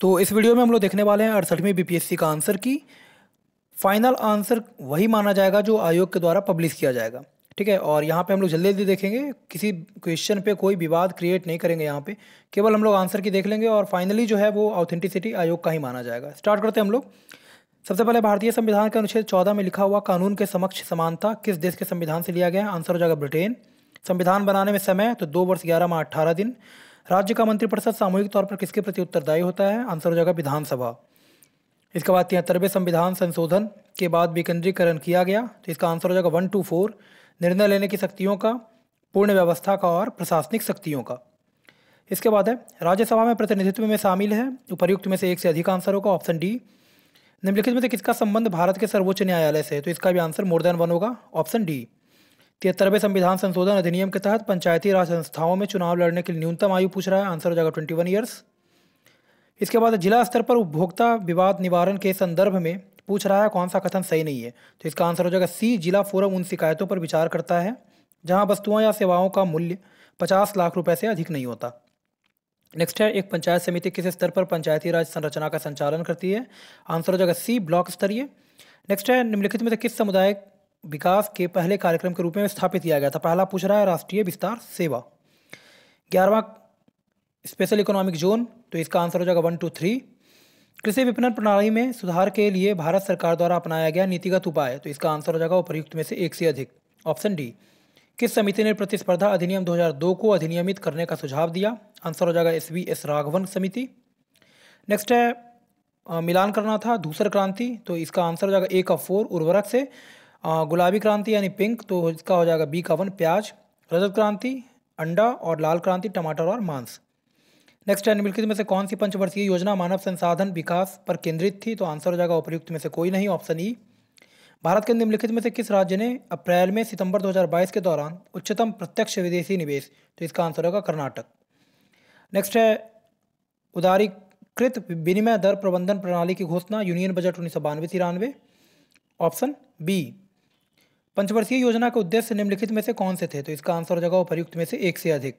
तो इस वीडियो में हम लोग देखने वाले हैं अड़सठवीं बीपीएससी का आंसर की फाइनल आंसर वही माना जाएगा जो आयोग के द्वारा पब्लिश किया जाएगा ठीक है और यहाँ पे हम लोग जल्दी जल्दी देखेंगे किसी क्वेश्चन पे कोई विवाद क्रिएट नहीं करेंगे यहाँ पे केवल हम लोग आंसर की देख लेंगे और फाइनली जो है वो ऑथेंटिसिटी आयोग का ही माना जाएगा स्टार्ट करते हैं हम लोग सबसे पहले भारतीय संविधान के अनुच्छेद चौदह में लिखा हुआ कानून के समक्ष समानता किस देश के संविधान से लिया गया आंसर हो जाएगा ब्रिटेन संविधान बनाने में समय तो दो वर्ष ग्यारह माह अट्ठारह दिन राज्य का मंत्रिपरिषद सामूहिक तौर पर किसके प्रति उत्तरदायी होता है आंसर हो जाएगा विधानसभा इसके बाद तिहत्तरवें संविधान संशोधन के बाद विकेंद्रीकरण किया गया तो इसका आंसर हो जाएगा वन टू फोर निर्णय लेने की शक्तियों का पूर्ण व्यवस्था का और प्रशासनिक शक्तियों का इसके बाद है राज्यसभा में प्रतिनिधित्व में शामिल है उपर्युक्त तो में से एक से अधिक आंसर होगा ऑप्शन डी निम्नलिखित में से किसका संबंध भारत के सर्वोच्च न्यायालय से है तो इसका भी आंसर मोर देन वन होगा ऑप्शन डी तिहत्तरवें संविधान संशोधन अधिनियम के तहत पंचायती राज संस्थाओं में चुनाव लड़ने के लिए न्यूनतम आयु पूछ रहा है आंसर हो जाएगा ट्वेंटी वन ईयर्स इसके बाद जिला स्तर पर उपभोक्ता विवाद निवारण के संदर्भ में पूछ रहा है कौन सा कथन सही नहीं है तो इसका आंसर हो जाएगा सी जिला फोरम उन शिकायतों पर विचार करता है जहां वस्तुओं या सेवाओं का मूल्य पचास लाख रुपए से अधिक नहीं होता नेक्स्ट है एक पंचायत समिति किस स्तर पर पंचायती राज संरचना का संचालन करती है आंसर हो जाएगा सी ब्लॉक स्तरीय नेक्स्ट है निम्नलिखित में से किस समुदाय विकास के पहले कार्यक्रम के रूप में स्थापित किया गया था पहला पूछ रहा है राष्ट्रीय विस्तार सेवा ग्यारहवा स्पेशल इकोनॉमिक जोन तो इसका आंसर हो जाएगा वन टू थ्री कृषि विपणन प्रणाली में सुधार के लिए भारत सरकार द्वारा अपनाया गया नीतिगत उपाय तो इसका आंसर हो जाएगा उपयुक्त में से एक से अधिक ऑप्शन डी किस समिति ने प्रतिस्पर्धा अधिनियम 2002 को अधिनियमित करने का सुझाव दिया आंसर हो जाएगा एस वी एस राघवन समिति नेक्स्ट है मिलान करना था दूसर क्रांति तो इसका आंसर हो जाएगा एक ऑफ फोर उर्वरक से गुलाबी क्रांति यानी पिंक तो इसका हो जाएगा बी का वन प्याज रजत क्रांति अंडा और लाल क्रांति टमाटर और मांस नेक्स्ट है निम्नलिखित में से कौन सी पंचवर्षीय योजना मानव संसाधन विकास पर केंद्रित थी तो आंसर हो जाएगा उपयुक्त में से कोई नहीं ऑप्शन ई e। भारत के निम्नलिखित में से किस राज्य ने अप्रैल में सितंबर 2022 के दौरान उच्चतम प्रत्यक्ष विदेशी निवेश तो इसका आंसर होगा कर्नाटक नेक्स्ट है उदारीकृत विनिमय दर प्रबंधन प्रणाली की घोषणा यूनियन बजट उन्नीस सौ बानवे तिरानवे ऑप्शन बी पंचवर्षीय योजना का उद्देश्य निम्नलिखित में से कौन से थे तो इसका आंसर हो जाएगा उपयुक्त में से एक से अधिक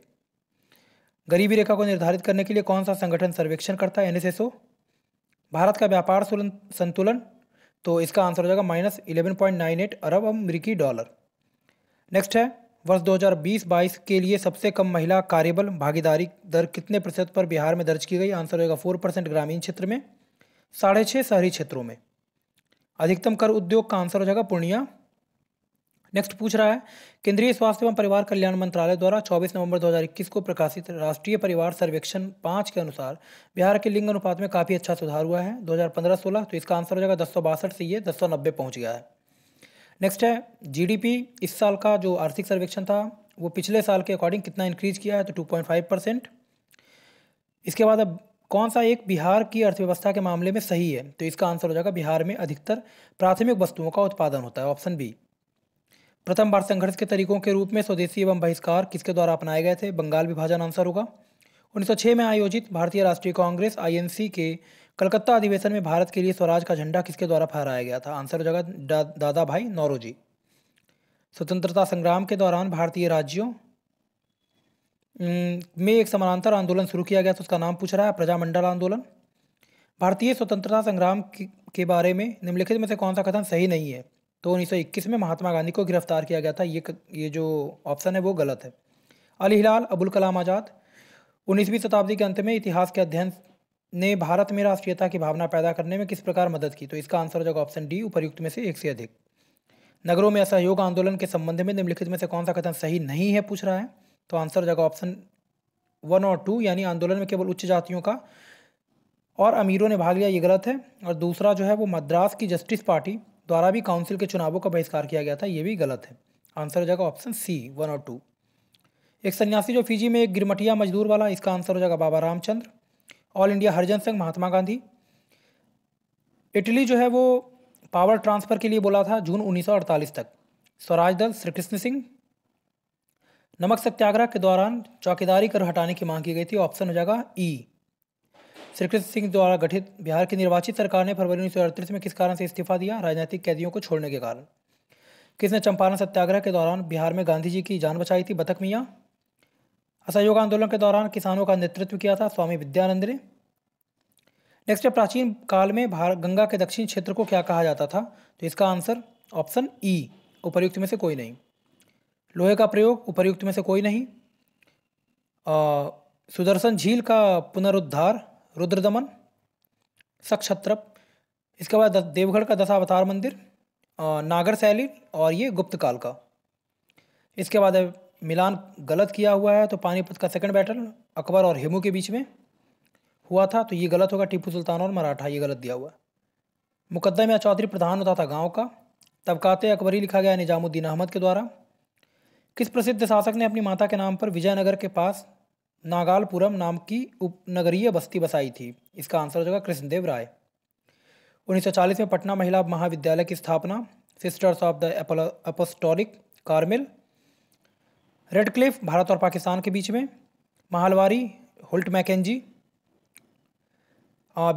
गरीबी रेखा को निर्धारित करने के लिए कौन सा संगठन सर्वेक्षण करता है एन भारत का व्यापार संतुलन तो इसका आंसर हो जाएगा minus eleven point nine eight अरब अमरीकी डॉलर नेक्स्ट है वर्ष बीस बाईस के लिए सबसे कम महिला कार्यबल भागीदारी दर कितने प्रतिशत पर बिहार में दर्ज की गई आंसर होगा फोर परसेंट ग्रामीण क्षेत्र में साढ़े छः शहरी क्षेत्रों में अधिकतम कर उद्योग का आंसर हो जाएगा पूर्णिया नेक्स्ट पूछ रहा है केंद्रीय स्वास्थ्य एवं परिवार कल्याण मंत्रालय द्वारा 24 नवंबर 2021 को प्रकाशित राष्ट्रीय परिवार सर्वेक्षण पाँच के अनुसार बिहार के लिंग अनुपात में काफ़ी अच्छा सुधार हुआ है 2015-16 तो इसका आंसर हो जाएगा दस से ये दस पहुंच गया है नेक्स्ट है जीडीपी इस साल का जो आर्थिक सर्वेक्षण था वो पिछले साल के अकॉर्डिंग कितना इंक्रीज किया है तो टू परसेंट इसके बाद अब कौन सा एक बिहार की अर्थव्यवस्था के मामले में सही है तो इसका आंसर हो जाएगा बिहार में अधिकतर प्राथमिक वस्तुओं का उत्पादन होता है ऑप्शन बी प्रथम बार संघर्ष के तरीकों के रूप में स्वदेशी एवं बहिष्कार किसके द्वारा अपनाए गए थे बंगाल विभाजन आंसर होगा 1906 में आयोजित भारतीय राष्ट्रीय कांग्रेस आईएनसी के कलकत्ता अधिवेशन में भारत के लिए स्वराज का झंडा किसके द्वारा फहराया गया था आंसर हो जाएगा दा, दादा भाई नौरोजी स्वतंत्रता संग्राम के दौरान भारतीय राज्यों में एक समानांतर आंदोलन शुरू किया गया तो उसका नाम पूछ रहा है प्रजामंडल आंदोलन भारतीय स्वतंत्रता संग्राम के बारे में निम्नलिखित में से कौन सा कथन सही नहीं है तो 1921 में महात्मा गांधी को गिरफ्तार किया गया था ये ये जो ऑप्शन है वो गलत है अली हिलाल अबुल कलाम आज़ाद उन्नीसवीं शताब्दी के अंत में इतिहास के अध्ययन ने भारत में राष्ट्रीयता की भावना पैदा करने में किस प्रकार मदद की तो इसका आंसर हो जाएगा ऑप्शन डी उपरयुक्त में से एक से अधिक नगरों में असहयोग आंदोलन के संबंध में निम्नलिखित में से कौन सा कथन सही नहीं है पूछ रहा है तो आंसर हो जाएगा ऑप्शन वन और टू यानी आंदोलन में केवल उच्च जातियों का और अमीरों ने भाग लिया ये गलत है और दूसरा जो है वो मद्रास की जस्टिस पार्टी द्वारा भी काउंसिल के चुनावों का बहिष्कार किया गया था ये भी गलत है आंसर हो जाएगा ऑप्शन सी वन और टू एक सन्यासी जो फिजी में एक गिरमटिया मजदूर वाला इसका आंसर हो जाएगा Baba Ramchandra all India Harijan Sangh Mahatma Gandhi Italy जो है वो पावर ट्रांसफ़र के लिए बोला था जून 1948 तक स्वराज दल श्री कृष्ण सिंह नमक सत्याग्रह के दौरान चौकीदारी कर हटाने की मांग की गई थी ऑप्शन हो जाएगा ई e। श्रीकृष्ण सिंह द्वारा गठित बिहार की निर्वाचित सरकार ने फरवरी उन्नीस में किस कारण से इस्तीफा दिया राजनीतिक कैदियों को छोड़ने के कारण किसने चंपारण सत्याग्रह के दौरान बिहार में गांधी जी की जान बचाई थी बतख मियाँ असहयोग आंदोलन के दौरान किसानों का नेतृत्व किया था स्वामी विद्यानंद ने नेक्स्ट है प्राचीन काल में भारत गंगा के दक्षिण क्षेत्र को क्या कहा जाता था तो इसका आंसर ऑप्शन ई उपर्युक्त में से कोई नहीं लोहे का प्रयोग उपर्युक्त में से कोई नहीं आ, सुदर्शन झील का पुनरुद्धार रुद्रदमन सक्षत्रप इसके बाद देवगढ़ का दशावतार मंदिर नागर शैली और ये गुप्त काल का इसके बाद मिलान गलत किया हुआ है तो पानीपत का सेकंड बैटल अकबर और हेमू के बीच में हुआ था तो ये गलत होगा टीपू सुल्तान और मराठा ये गलत दिया हुआ है मुकदमे या चौधरी प्रधान होता था गांव का तबकाते अकबरी लिखा गया निजामुद्दीन अहमद के द्वारा किस प्रसिद्ध शासक ने अपनी माता के नाम पर विजयनगर के पास नागालपुरम नाम की उपनगरीय बस्ती बसाई थी इसका आंसर हो जाएगा कृष्णदेव राय 1940 में पटना महिला महाविद्यालय की स्थापना sisters of the apostolic Carmel Radcliffe Bharat और पाकिस्तान के बीच में महालवारी हुल्ट मैकेजी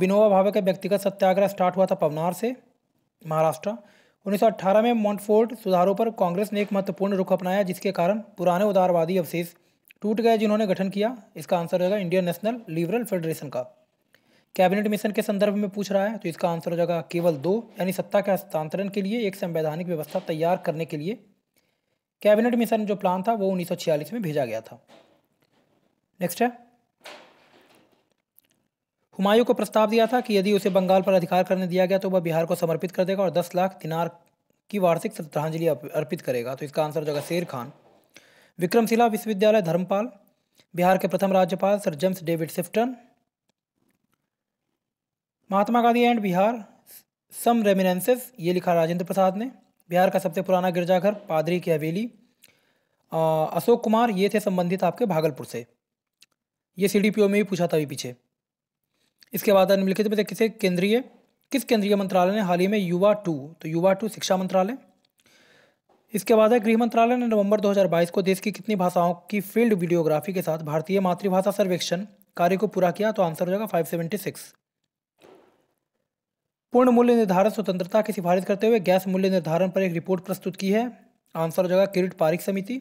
बिनोवा भावे का व्यक्तिगत सत्याग्रह स्टार्ट हुआ था पवनार से महाराष्ट्र 1918 में मॉन्टफोर्ड सुधारों पर कांग्रेस ने एक महत्वपूर्ण रुख अपनाया जिसके कारण पुराने उदारवादी अवशेष टूट गया जिन्होंने गठन किया इसका आंसर होगा इंडियन नेशनल लिबरल फेडरेशन का कैबिनेट मिशन के संदर्भ में पूछ रहा है तो इसका आंसर हो जाएगा केवल दो यानी सत्ता के हस्तांतरण के लिए एक संवैधानिक व्यवस्था तैयार करने के लिए कैबिनेट मिशन जो प्लान था वो 1946 में भेजा गया था नेक्स्ट है हुमायूं को प्रस्ताव दिया था कि यदि उसे बंगाल पर अधिकार करने दिया गया तो वह बिहार को समर्पित कर देगा और दस लाख दिनार की वार्षिक श्रद्धांजलि अर्पित करेगा तो इसका आंसर हो जाएगा शेर खान विक्रमशिला विश्वविद्यालय धर्मपाल बिहार के प्रथम राज्यपाल sir James David Sifton Mahatma Gandhi and Bihar some reminiscences ये लिखा राजेंद्र प्रसाद ने बिहार का सबसे पुराना गिरजाघर पादरी की हवेली अशोक कुमार ये थे संबंधित आपके भागलपुर से ये सी में भी पूछा था अभी पीछे इसके बाद निम्नलिखित में से किसे केंद्रीय किस केंद्रीय मंत्रालय ने हाल ही में युवा टू तो युवा टू शिक्षा मंत्रालय इसके बाद है गृह मंत्रालय ने नवंबर 2022 को देश की कितनी भाषाओं की फील्ड वीडियोग्राफी के साथ भारतीय मातृभाषा सर्वेक्षण कार्य को पूरा किया तो आंसर हो जाएगा 576 पूर्ण मूल्य निर्धारण स्वतंत्रता की सिफारिश करते हुए गैस मूल्य निर्धारण पर एक रिपोर्ट प्रस्तुत की है आंसर हो जाएगा किरिट पारिक समिति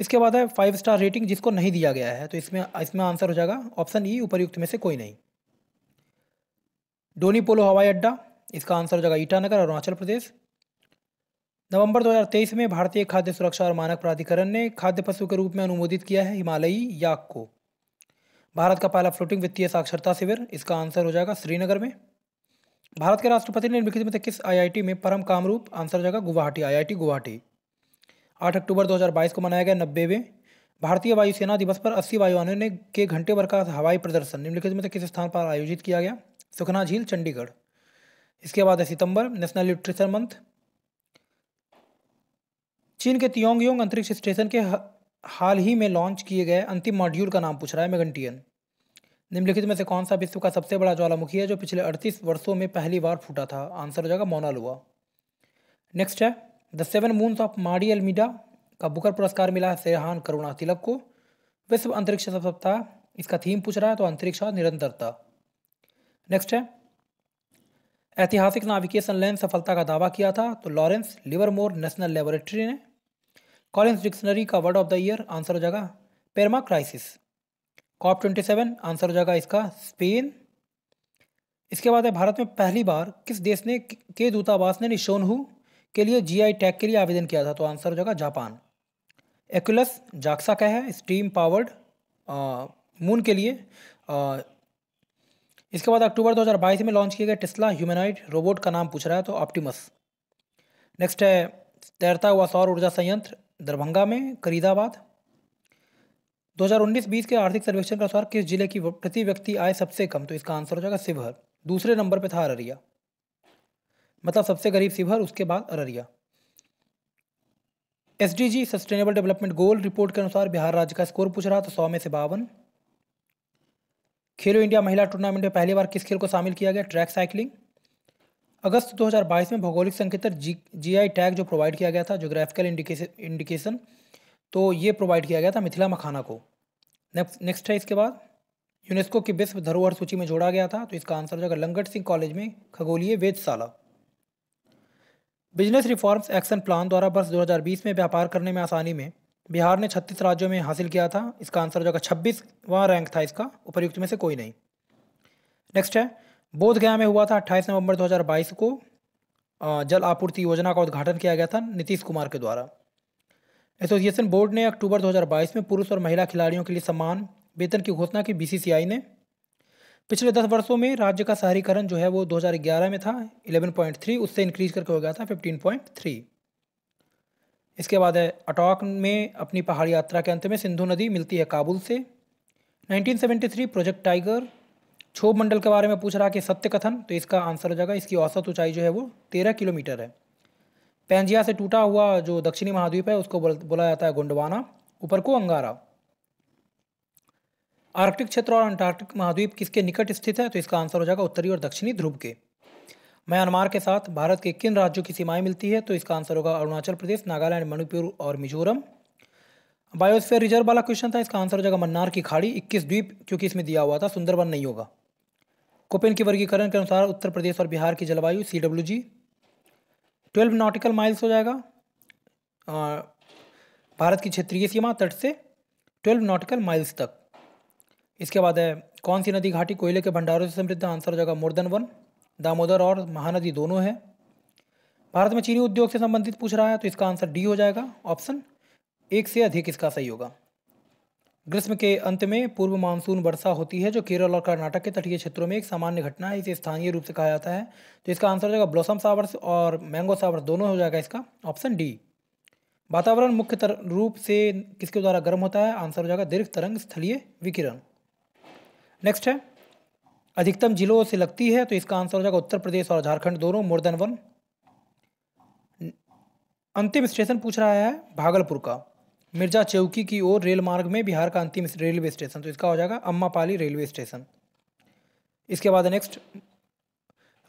इसके बाद है फाइव स्टार रेटिंग जिसको नहीं दिया गया है तो इसमें इसमें आंसर हो जाएगा ऑप्शन ई उपरयुक्त में से कोई नहीं डोनी पोलो हवाई अड्डा इसका आंसर हो जाएगा ईटानगर अरुणाचल प्रदेश नवंबर 2023 में भारतीय खाद्य सुरक्षा और मानक प्राधिकरण ने खाद्य पशु के रूप में अनुमोदित किया है हिमालयी याक को भारत का पहला फ्लोटिंग वित्तीय साक्षरता शिविर इसका आंसर हो जाएगा श्रीनगर में भारत के राष्ट्रपति ने निम्नलिखित में से किस आईआईटी में परम कामरूप आंसर हो जाएगा गुवाहाटी आईआईटी गुवाहाटी आठ अक्टूबर 2022 को मनाया गया नब्बे भारतीय वायुसेना दिवस पर अस्सी वायुवानों ने के घंटे भर का हवाई प्रदर्शन निम्नलिखित में से किस स्थान पर आयोजित किया गया सुखना झील चंडीगढ़ इसके बाद है सितंबर नेशनल न्यूट्रिशन मंथ चीन के योंग अंतरिक्ष स्टेशन के हाल ही में लॉन्च किए गए अंतिम मॉड्यूल का नाम पूछ रहा है मेगनटियन निम्नलिखित में से कौन सा विश्व का सबसे बड़ा ज्वालामुखी है जो पिछले 38 वर्षों में पहली बार फूटा था आंसर हो जाएगा मोनालुआ नेक्स्ट है the seven moons of Maali Almeida का बुकर पुरस्कार मिला है सेहान करुणा तिलक को विश्व अंतरिक्ष सप्ताह इसका थीम पूछ रहा है तो अंतरिक्ष और निरंतरता नेक्स्ट है ऐतिहासिक नाविकेशन लैंड सफलता का दावा किया था तो लॉरेंस लिवरमोर नेशनल लेबोरेटरी ने कॉलेंस डिक्शनरी का word of the year answer हो जाएगा permacrisis COP twenty seven answer हो जाएगा इसका स्पेन इसके बाद है भारत में पहली बार किस देश ने के दूतावास ने निशोनहू के लिए जीआई टैग के लिए आवेदन किया था तो आंसर हो जाएगा जापान एक्ुलस जाक्सा का है स्टीम पावर्ड मून के लिए आ, इसके बाद अक्टूबर 2022 में लॉन्च किए गए टेस्ला ह्यूमेनाइट रोबोट का नाम पूछ रहा है तो ऑप्टिमस नेक्स्ट है तैरता हुआ सौर ऊर्जा संयंत्र दरभंगा में खरीदाबाद 2019-20 के आर्थिक सर्वेक्षण के अनुसार किस जिले की प्रति व्यक्ति आय सबसे कम तो इसका आंसर हो जाएगा शिवहर दूसरे नंबर पर था अररिया मतलब सबसे गरीब शिवहर उसके बाद Araria S D G sustainable development goal report के अनुसार बिहार राज्य का स्कोर पूछ रहा था सौ में से बावन खेलो इंडिया महिला टूर्नामेंट में पहली बार किस खेल को शामिल किया गया ट्रैक साइकिलिंग अगस्त 2022 में भौगोलिक संकेतक जी जी टैग जो प्रोवाइड किया गया था जोग्राफिकल इंडिकेशन इंडिकेशन तो ये प्रोवाइड किया गया था मिथिला मखाना को नेक्स्ट नेक्स्ट है इसके बाद यूनेस्को की विश्व धरोहर सूची में जोड़ा गया था तो इसका आंसर हो जाएगा लंगट सिंह कॉलेज में खगोलीय वेदशाला बिजनेस रिफॉर्म्स एक्शन प्लान द्वारा वर्ष 2020 में व्यापार करने में आसानी में बिहार ने 36 राज्यों में हासिल किया था इसका आंसर हो जाएगा छब्बीसवां रैंक था इसका उपयुक्त में से कोई नहीं नेक्स्ट है बोधगया में हुआ था अट्ठाईस नवंबर 2022 को जल आपूर्ति योजना का उद्घाटन किया गया था नीतीश कुमार के द्वारा एसोसिएशन बोर्ड ने अक्टूबर 2022 में पुरुष और महिला खिलाड़ियों के लिए समान वेतन की घोषणा की बीसीसीआई ने पिछले दस वर्षों में राज्य का शहरीकरण जो है वो 2011 में था 11.3 उससे इंक्रीज करके हो गया था 15.3 इसके बाद है अटॉक में अपनी पहाड़ी यात्रा के अंत में सिंधु नदी मिलती है काबुल से 1973 प्रोजेक्ट टाइगर क्षोभ मंडल के बारे में पूछ रहा कि सत्य कथन तो इसका आंसर हो जाएगा इसकी औसत ऊंचाई जो है वो तेरह किलोमीटर है पैंजिया से टूटा हुआ जो दक्षिणी महाद्वीप है उसको बोला जाता है गोंडवाना ऊपर को अंगारा आर्कटिक क्षेत्र और अंटार्कटिक महाद्वीप किसके निकट स्थित है तो इसका आंसर हो जाएगा उत्तरी और दक्षिणी ध्रुव के म्यांमार के साथ भारत के किन राज्यों की सीमाएं मिलती है तो इसका आंसर होगा अरुणाचल प्रदेश नागालैंड मणिपुर और मिजोरम बायोस्फीयर रिजर्व वाला क्वेश्चन था इसका आंसर हो जाएगा मन्नार की खाड़ी 21 द्वीप क्योंकि इसमें दिया हुआ था सुंदरबन नहीं होगा कोपेन के वर्गीकरण के अनुसार उत्तर प्रदेश और बिहार की जलवायु C W G twelve nautical miles हो जाएगा भारत की क्षेत्रीय सीमा तट से ट्वेल्व नॉटिकल माइल्स तक इसके बाद है कौन सी नदी घाटी कोयले के भंडारों से समृद्ध आंसर हो जाएगा मोरदन वन दामोदर और महानदी दोनों है भारत में चीनी उद्योग से संबंधित पूछ रहा है तो इसका आंसर डी हो जाएगा ऑप्शन एक से अधिक इसका सही होगा ग्रीष्म के अंत में पूर्व मानसून वर्षा होती है जो केरल और कर्नाटक के तटीय क्षेत्रों में एक सामान्य घटना है इसे स्थानीय रूप से कहा जाता है तो इसका आंसर हो जाएगा ब्लॉसम सावर्स और मैंगो सावर्स दोनों हो जाएगा इसका ऑप्शन डी वातावरण मुख्य रूप से किसके द्वारा गर्म होता है आंसर हो जाएगा दीर्घ तरंग स्थलीय विकिरण नेक्स्ट है अधिकतम जिलों से लगती है तो इसका आंसर हो जाएगा उत्तर प्रदेश और झारखंड दोनों मोर देन वन अंतिम स्टेशन पूछ रहा है भागलपुर का मिर्जा चौकी की ओर रेल मार्ग में बिहार का अंतिम रेलवे स्टेशन तो इसका हो जाएगा अम्मापाली रेलवे स्टेशन इसके बाद नेक्स्ट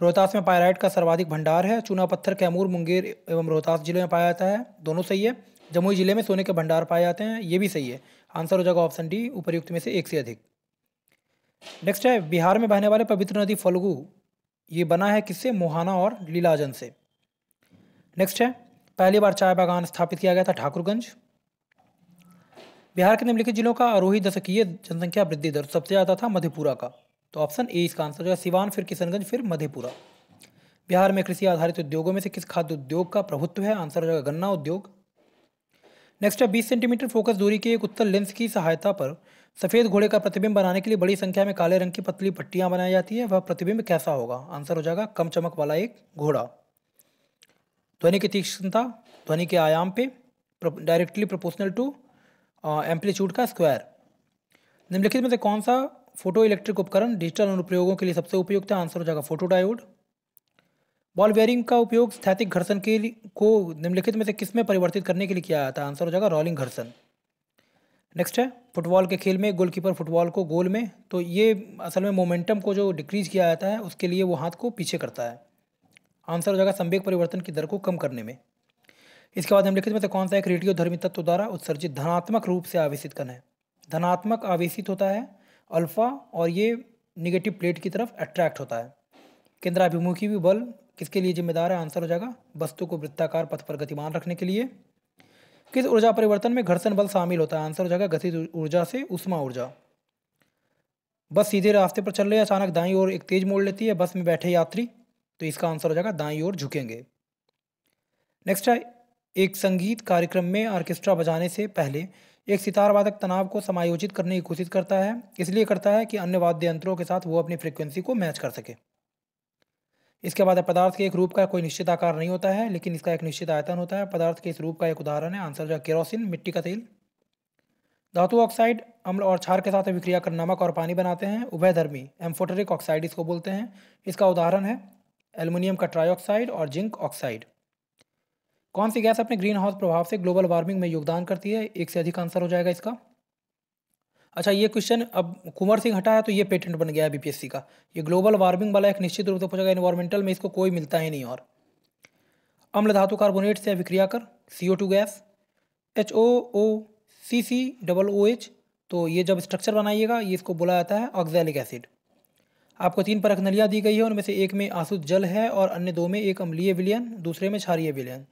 रोहतास में पायराइट का सर्वाधिक भंडार है चूना पत्थर कैमूर मुंगेर एवं रोहतास जिले में पाया जाता है दोनों सही है जमुई जिले में सोने के भंडार पाए जाते हैं ये भी सही है आंसर हो जाएगा ऑप्शन डी उपरयुक्त में से एक से अधिक नेक्स्ट है बिहार में बहने वाले पवित्र नदी फलगू ये बना है किससे मोहाना और लीलाजन से नेक्स्ट है पहली बार चाय बागान स्थापित किया गया था ठाकुरगंज बिहार के निम्नलिखित जिलों का आरोही दशकीय जनसंख्या वृद्धि दर सबसे ज़्यादा था मधेपुरा का तो ऑप्शन ए इसका आंसर है सिवान फिर किशनगंज फिर मधेपुरा बिहार में कृषि आधारित उद्योगों में से किस खाद्य उद्योग का प्रभुत्व है आंसर हो जाएगा गन्ना उद्योग नेक्स्ट है बीस सेंटीमीटर फोकस दूरी के एक उत्तर लेंस की सहायता पर सफ़ेद घोड़े का प्रतिबिंब बनाने के लिए बड़ी संख्या में काले रंग की पतली पट्टियां बनाई जाती है वह प्रतिबिंब कैसा होगा आंसर हो जाएगा कम चमक वाला एक घोड़ा ध्वनि की तीक्ष्णता ध्वनि के आयाम पे डायरेक्टली प्रोपोर्शनल टू एम्पलीट्यूड का स्क्वायर निम्नलिखित में से कौन सा फोटो इलेक्ट्रिक उपकरण डिजिटल अनुप्रयोगों के लिए सबसे उपयुक्त है आंसर हो जाएगा फोटो डायोड बॉल बेयरिंग का उपयोग स्थैतिक घर्षण के को निम्नलिखित में से किस में परिवर्तित करने के लिए किया जाता है आंसर हो जाएगा रोलिंग घर्षण नेक्स्ट है फुटबॉल के खेल में गोलकीपर फुटबॉल को गोल में तो ये असल में मोमेंटम को जो डिक्रीज किया जाता है उसके लिए वो हाथ को पीछे करता है आंसर हो जाएगा संवेग परिवर्तन की दर को कम करने में इसके बाद हम लिखित में से कौन सा एक रेडियो धर्मी तत्व द्वारा उत्सर्जित धनात्मक रूप से आवेशित कण है धनात्मक आवेशित होता है अल्फा और ये निगेटिव प्लेट की तरफ अट्रैक्ट होता है केंद्राभिमुखी भी बल किसके लिए जिम्मेदार है आंसर हो जाएगा वस्तु को वृत्ताकार पथ पर गतिमान रखने के लिए किस ऊर्जा परिवर्तन में घर्षण बल शामिल होता है आंसर हो जाएगा गतिज ऊर्जा से उष्मा ऊर्जा बस सीधे रास्ते पर चल रही है अचानक दाई ओर एक तेज मोड़ लेती है बस में बैठे यात्री तो इसका आंसर हो जाएगा दाई ओर झुकेंगे नेक्स्ट है एक संगीत कार्यक्रम में ऑर्केस्ट्रा बजाने से पहले एक सितार वादक तनाव को समायोजित करने की कोशिश करता है इसलिए करता है कि अन्य वाद्य यंत्रों के साथ वो अपनी फ्रिक्वेंसी को मैच कर सके इसके बाद पदार्थ के एक रूप का कोई निश्चित आकार नहीं होता है लेकिन इसका एक निश्चित आयतन होता है पदार्थ के इस रूप का एक उदाहरण है आंसर जो केरोसिन मिट्टी का तेल धातु ऑक्साइड अम्ल और क्षार के साथ विक्रिया कर नमक और पानी बनाते हैं उभयधर्मी एम्फोटरिक ऑक्साइड इसको बोलते हैं इसका उदाहरण है एल्युमिनियम का ट्राई ऑक्साइड और जिंक ऑक्साइड कौन सी गैस अपने ग्रीन हाउस प्रभाव से ग्लोबल वार्मिंग में योगदान करती है एक से अधिक आंसर हो जाएगा इसका अच्छा ये क्वेश्चन अब कुंवर सिंह हटा है तो ये पेटेंट बन गया है बीपीएससी का ये ग्लोबल वार्मिंग वाला एक निश्चित रूप से पूछा गया इन्वायरमेंटल में इसको कोई मिलता ही नहीं और अम्ल धातु कार्बोनेट से अभिक्रिया कर C two gas H O O C C double O H तो ये जब स्ट्रक्चर बनाइएगा ये इसको बोला जाता है ऑक्जैलिक एसिड आपको तीन परख नलियाँ दी गई है उनमें से एक में आंसू जल है और अन्य दो में एक अम्लीय विलियन दूसरे में क्षारीय विलियन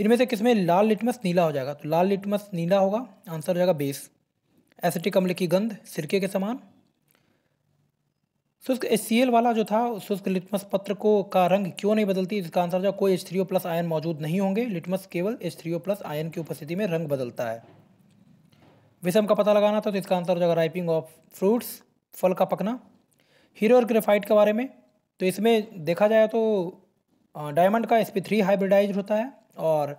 इनमें से किसमें लाल लिटमस नीला हो जाएगा तो लाल लिटमस नीला होगा आंसर हो जाएगा बेस एसिटिक अम्ल की गंध सिरके के समान शुष्क एच वाला जो था शुष्क लिटमस पत्र को का रंग क्यों नहीं बदलती इसका आंसर जो कोई H three O plus ion मौजूद नहीं होंगे लिटमस केवल H three O plus ion की उपस्थिति में रंग बदलता है विषम का पता लगाना था तो इसका आंसर हो जाएगा राइपिंग ऑफ फ्रूट्स फल का पकना हीरो और ग्रेफाइट के बारे में तो इसमें देखा जाए तो डायमंड का एस पी थ्री हाइब्रिडाइज होता है और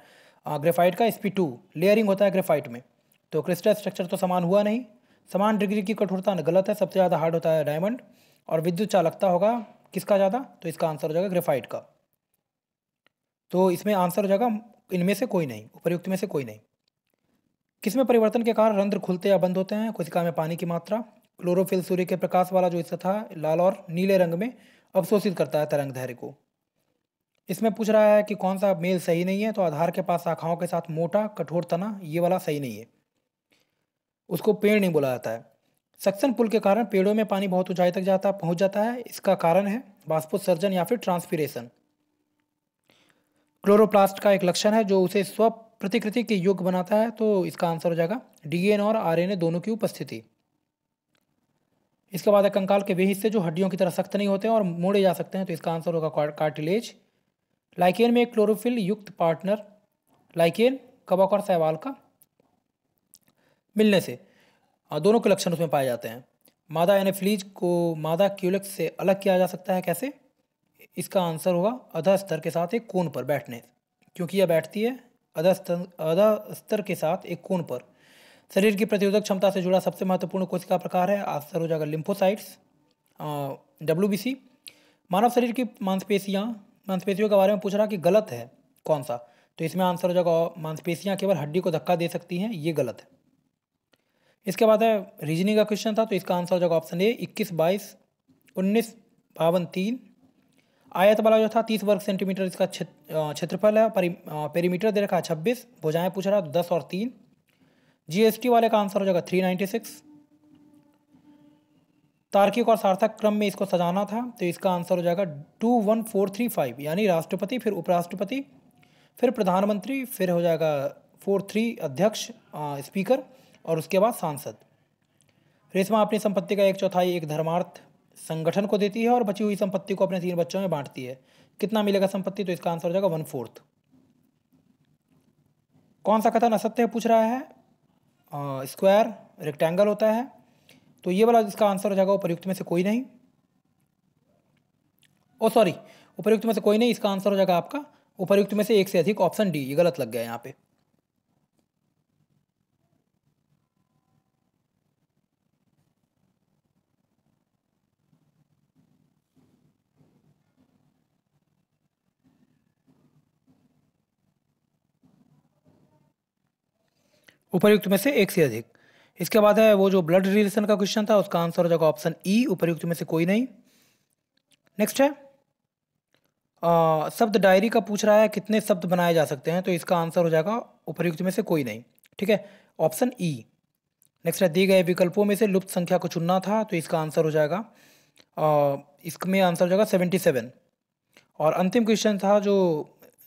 ग्रेफाइट का टू लेयरिंग होता है ग्रेफाइट में तो क्रिस्टल स्ट्रक्चर तो समान हुआ नहीं समान डिग्री की कठोरता गलत है सबसे ज़्यादा हार्ड होता है डायमंड और विद्युत चालकता होगा किसका ज़्यादा तो इसका आंसर हो जाएगा ग्रेफाइट का तो इसमें आंसर हो जाएगा इनमें से कोई नहीं उपयुक्त में से कोई नहीं किसमें परिवर्तन के कारण रंध्र खुलते या बंद होते हैं कोशिका में पानी की मात्रा क्लोरोफिल सूर्य के प्रकाश वाला जो हिस्सा था लाल और नीले रंग में अवशोषित करता है तरंग धैर्य को इसमें पूछ रहा है कि कौन सा मेल सही नहीं है तो आधार के पास शाखाओं के साथ मोटा कठोर तना ये वाला सही नहीं है उसको पेड़ नहीं बोला जाता है सक्सन पुल के कारण पेड़ों में पानी बहुत ऊंचाई तक जाता पहुंच जाता है इसका कारण है बाष्पोत्सर्जन या फिर ट्रांसपीरेशन क्लोरोप्लास्ट का एक लक्षण है जो उसे स्व प्रतिकृति के योग्य बनाता है तो इसका आंसर हो जाएगा डीएनए और आरएनए दोनों की उपस्थिति इसके बाद कंकाल के वे हिस्से जो हड्डियों की तरह सख्त नहीं होते और मोड़े जा सकते हैं तो इसका आंसर होगा कार्टिलेज लाइकेन में एक क्लोरोफिल युक्त पार्टनर लाइकेन कबक और सहवाल का मिलने से हाँ, दोनों के लक्षण उसमें पाए जाते हैं मादा एनेफ्लीज को मादा क्यूलेक्स से अलग किया जा सकता है कैसे इसका आंसर होगा अधा स्तर के साथ एक कोण पर बैठने क्योंकि यह बैठती है अधा स्तर अधा स्तर के साथ एक कोण पर शरीर की प्रतिरोधक क्षमता से जुड़ा सबसे महत्वपूर्ण कोशिका प्रकार है आंसर हो जाएगा लिम्फोसाइट्स डब्ल्यू मानव शरीर की मांसपेशियाँ मांसपेशियों के बारे में पूछ रहा कि गलत है कौन सा तो इसमें आंसर हो जाएगा मांसपेशियाँ केवल हड्डी को धक्का दे सकती हैं ये गलत है इसके बाद है रीजनिंग का क्वेश्चन था तो इसका आंसर हो जाएगा ऑप्शन ए इक्कीस बाईस उन्नीस बावन तीन आयत वाला जो था तीस वर्ग सेंटीमीटर इसका क्षेत्रफल है पेरीमीटर दे रखा है छब्बीस भुजाएँ पूछ रहा है दस और तीन जीएसटी वाले का आंसर हो जाएगा थ्री नाइन्टी सिक्स तार्किक और सार्थक क्रम में इसको सजाना था तो इसका आंसर हो जाएगा two one four three five यानी राष्ट्रपति फिर उपराष्ट्रपति फिर प्रधानमंत्री फिर हो जाएगा फोर थ्री अध्यक्ष स्पीकर और उसके बाद सांसद फिर इसमें अपनी संपत्ति का एक चौथाई एक धर्मार्थ संगठन को देती है और बची हुई संपत्ति को अपने तीन बच्चों में बांटती है कितना मिलेगा संपत्ति तो इसका आंसर हो जाएगा वन फोर्थ कौन सा कथन असत्य पूछ रहा है स्क्वायर रेक्टेंगल होता है तो ये वाला जिसका आंसर हो जाएगा उपयुक्त में से कोई नहीं ओ सॉरी उपयुक्त में से कोई नहीं इसका आंसर हो जाएगा आपका उपयुक्त में से एक से अधिक ऑप्शन डी ये गलत लग गया यहाँ पे उपयुक्त में से एक से अधिक इसके बाद है वो जो ब्लड रिलेशन का क्वेश्चन था उसका आंसर हो जाएगा ऑप्शन ई e, उपरयुक्त में से कोई नहीं नेक्स्ट है आ, शब्द डायरी का पूछ रहा है कितने शब्द बनाए जा सकते हैं तो इसका आंसर हो जाएगा उपरयुक्त में से कोई नहीं ठीक है ऑप्शन ई नेक्स्ट है दिए गए विकल्पों में से लुप्त संख्या को चुनना था तो इसका आंसर हो जाएगा इसमें आंसर हो जाएगा सेवेंटी सेवन और अंतिम क्वेश्चन था जो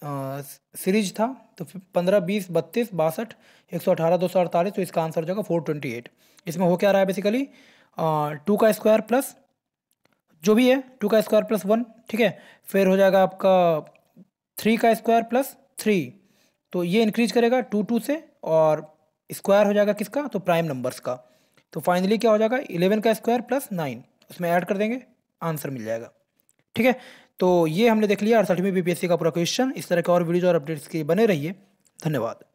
सीरीज था तो पंद्रह बीस बत्तीस बासठ एक सौ अठारह दो सौ अड़तालीस तो इसका आंसर हो जाएगा फोर ट्वेंटी एट इसमें हो क्या रहा है बेसिकली टू का स्क्वायर प्लस जो भी है टू का स्क्वायर प्लस वन ठीक है फिर हो जाएगा आपका थ्री का स्क्वायर प्लस थ्री तो ये इंक्रीज करेगा टू टू से और स्क्वायर हो जाएगा किसका तो प्राइम नंबर्स का तो फाइनली क्या हो जाएगा इलेवन का स्क्वायर प्लस नाइन उसमें ऐड कर देंगे आंसर मिल जाएगा ठीक है तो ये हमने देख लिया अड़सठवीं बी पी e का पूरा क्वेश्चन इस तरह के और वीडियोज़ और अपडेट्स के बने रहिए धन्यवाद